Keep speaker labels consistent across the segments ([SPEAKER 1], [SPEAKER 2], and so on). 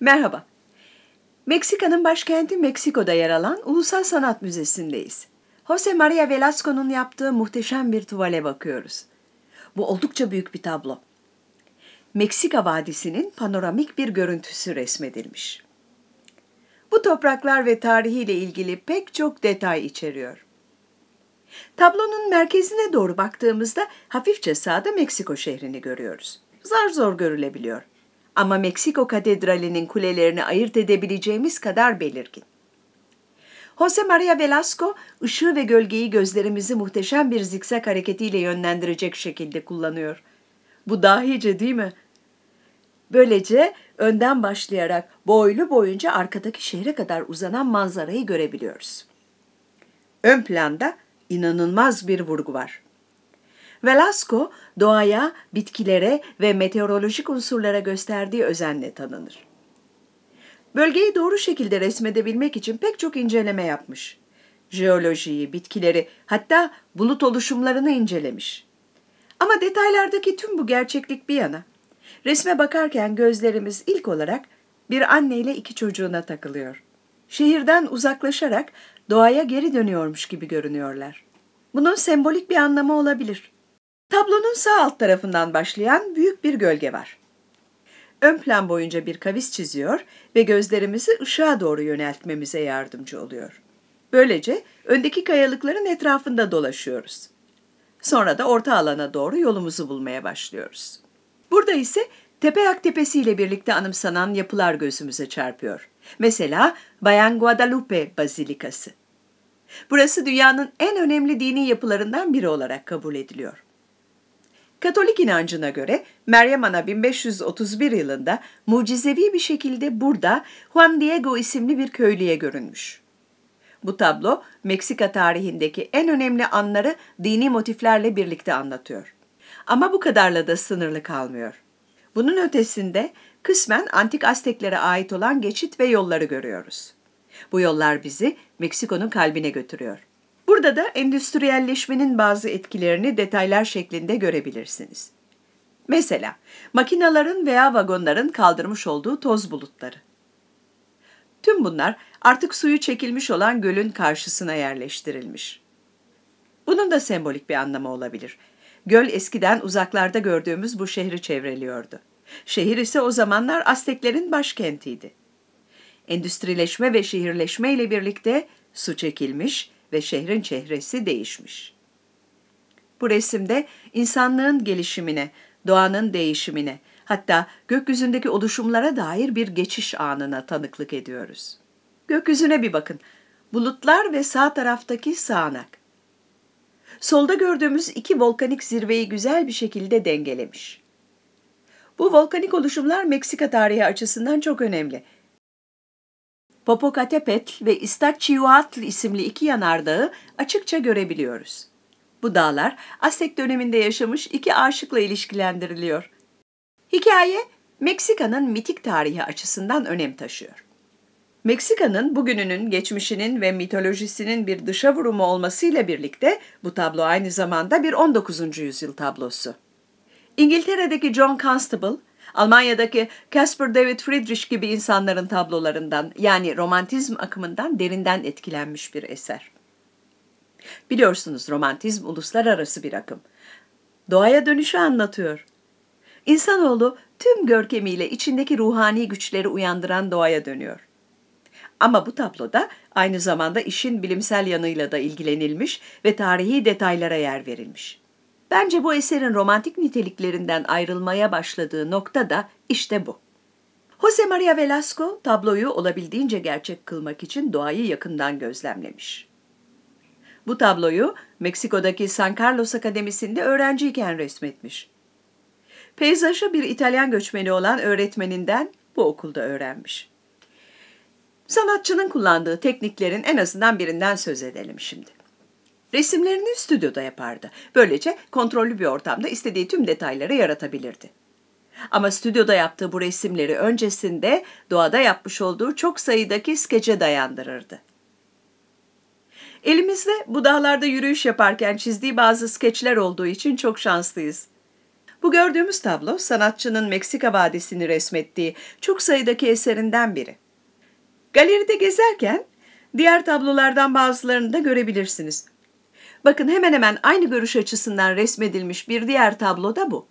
[SPEAKER 1] Merhaba. Meksika'nın başkenti Meksiko'da yer alan Ulusal Sanat Müzesi'ndeyiz. Jose Maria Velasco'nun yaptığı muhteşem bir tuvale bakıyoruz. Bu oldukça büyük bir tablo. Meksika Vadisi'nin panoramik bir görüntüsü resmedilmiş. Bu topraklar ve tarihiyle ilgili pek çok detay içeriyor. Tablonun merkezine doğru baktığımızda hafifçe sağda Meksiko şehrini görüyoruz. Zar zor görülebiliyor.'' ama Meksiko Katedrali'nin kulelerini ayırt edebileceğimiz kadar belirgin. Jose Maria Velasco, ışığı ve gölgeyi gözlerimizi muhteşem bir zikzak hareketiyle yönlendirecek şekilde kullanıyor. Bu dahice değil mi? Böylece önden başlayarak boylu boyunca arkadaki şehre kadar uzanan manzarayı görebiliyoruz. Ön planda inanılmaz bir vurgu var. Velasco doğaya, bitkilere ve meteorolojik unsurlara gösterdiği özenle tanınır. Bölgeyi doğru şekilde resmedebilmek için pek çok inceleme yapmış. Jeolojiyi, bitkileri, hatta bulut oluşumlarını incelemiş. Ama detaylardaki tüm bu gerçeklik bir yana. Resme bakarken gözlerimiz ilk olarak bir anneyle iki çocuğuna takılıyor. Şehirden uzaklaşarak doğaya geri dönüyormuş gibi görünüyorlar. Bunun sembolik bir anlamı olabilir. Tablonun sağ alt tarafından başlayan büyük bir gölge var. Ön plan boyunca bir kavis çiziyor ve gözlerimizi ışığa doğru yöneltmemize yardımcı oluyor. Böylece öndeki kayalıkların etrafında dolaşıyoruz. Sonra da orta alana doğru yolumuzu bulmaya başlıyoruz. Burada ise Tepeyak Tepesi ile birlikte anımsanan yapılar gözümüze çarpıyor. Mesela Bayan Guadalupe Bazilikası. Burası dünyanın en önemli dini yapılarından biri olarak kabul ediliyor. Katolik inancına göre Meryem Ana 1531 yılında mucizevi bir şekilde burada Juan Diego isimli bir köylüye görünmüş. Bu tablo Meksika tarihindeki en önemli anları dini motiflerle birlikte anlatıyor. Ama bu kadarla da sınırlı kalmıyor. Bunun ötesinde kısmen antik Azteklere ait olan geçit ve yolları görüyoruz. Bu yollar bizi Meksiko'nun kalbine götürüyor. Burada da endüstriyelleşmenin bazı etkilerini detaylar şeklinde görebilirsiniz. Mesela makinaların veya vagonların kaldırmış olduğu toz bulutları. Tüm bunlar artık suyu çekilmiş olan gölün karşısına yerleştirilmiş. Bunun da sembolik bir anlamı olabilir. Göl eskiden uzaklarda gördüğümüz bu şehri çevreliyordu. Şehir ise o zamanlar Azteklerin başkentiydi. Endüstrileşme ve şehirleşme ile birlikte su çekilmiş, ve şehrin çehresi değişmiş. Bu resimde insanlığın gelişimine, doğanın değişimine, hatta gökyüzündeki oluşumlara dair bir geçiş anına tanıklık ediyoruz. Gökyüzüne bir bakın. Bulutlar ve sağ taraftaki sağanak. Solda gördüğümüz iki volkanik zirveyi güzel bir şekilde dengelemiş. Bu volkanik oluşumlar Meksika tarihi açısından çok önemli. Popocatepetl ve Iztaccíhuatl isimli iki yanardağı açıkça görebiliyoruz. Bu dağlar Aztek döneminde yaşamış iki aşıkla ilişkilendiriliyor. Hikaye Meksika'nın mitik tarihi açısından önem taşıyor. Meksika'nın bugününün, geçmişinin ve mitolojisinin bir dışa vurumu olmasıyla birlikte bu tablo aynı zamanda bir 19. yüzyıl tablosu. İngiltere'deki John Constable, Almanya'daki Caspar David Friedrich gibi insanların tablolarından yani romantizm akımından derinden etkilenmiş bir eser. Biliyorsunuz romantizm uluslararası bir akım. Doğaya dönüşü anlatıyor. İnsanoğlu tüm görkemiyle içindeki ruhani güçleri uyandıran doğaya dönüyor. Ama bu tabloda aynı zamanda işin bilimsel yanıyla da ilgilenilmiş ve tarihi detaylara yer verilmiş. Bence bu eserin romantik niteliklerinden ayrılmaya başladığı nokta da işte bu. Jose Maria Velasco tabloyu olabildiğince gerçek kılmak için doğayı yakından gözlemlemiş. Bu tabloyu Meksiko'daki San Carlos Akademisi'nde öğrenciyken resmetmiş. Peyzajı bir İtalyan göçmeni olan öğretmeninden bu okulda öğrenmiş. Sanatçının kullandığı tekniklerin en azından birinden söz edelim şimdi. Resimlerini stüdyoda yapardı. Böylece kontrollü bir ortamda istediği tüm detayları yaratabilirdi. Ama stüdyoda yaptığı bu resimleri öncesinde doğada yapmış olduğu çok sayıdaki skece dayandırırdı. Elimizde bu dağlarda yürüyüş yaparken çizdiği bazı skeçler olduğu için çok şanslıyız. Bu gördüğümüz tablo sanatçının Meksika Vadisi'ni resmettiği çok sayıdaki eserinden biri. Galeride gezerken diğer tablolardan bazılarını da görebilirsiniz. Bakın hemen hemen aynı görüş açısından resmedilmiş bir diğer tablo da bu.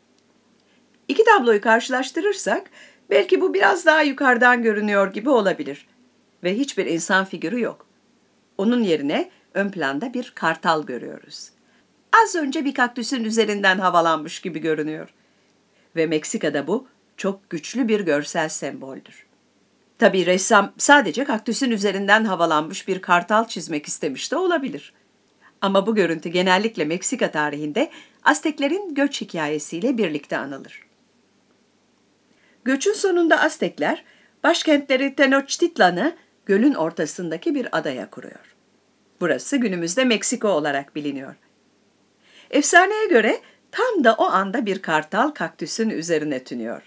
[SPEAKER 1] İki tabloyu karşılaştırırsak belki bu biraz daha yukarıdan görünüyor gibi olabilir ve hiçbir insan figürü yok. Onun yerine ön planda bir kartal görüyoruz. Az önce bir kaktüsün üzerinden havalanmış gibi görünüyor. Ve Meksika'da bu çok güçlü bir görsel semboldür. Tabii ressam sadece kaktüsün üzerinden havalanmış bir kartal çizmek istemiş de olabilir.'' Ama bu görüntü genellikle Meksika tarihinde Azteklerin göç hikayesiyle birlikte anılır. Göçün sonunda Aztekler başkentleri Tenochtitlan'ı gölün ortasındaki bir adaya kuruyor. Burası günümüzde Meksiko olarak biliniyor. Efsaneye göre tam da o anda bir kartal kaktüsün üzerine tünüyor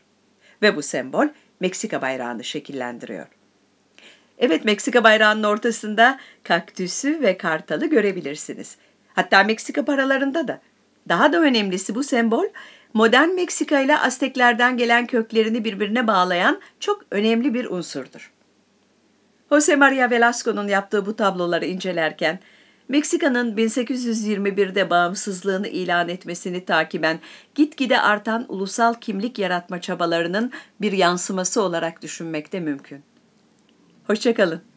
[SPEAKER 1] ve bu sembol Meksika bayrağını şekillendiriyor. Evet Meksika bayrağının ortasında kaktüsü ve kartalı görebilirsiniz. Hatta Meksika paralarında da. Daha da önemlisi bu sembol modern Meksika ile Azteklerden gelen köklerini birbirine bağlayan çok önemli bir unsurdur. Jose Maria Velasco'nun yaptığı bu tabloları incelerken Meksika'nın 1821'de bağımsızlığını ilan etmesini takiben gitgide artan ulusal kimlik yaratma çabalarının bir yansıması olarak düşünmek de mümkün. Hoşçakalın.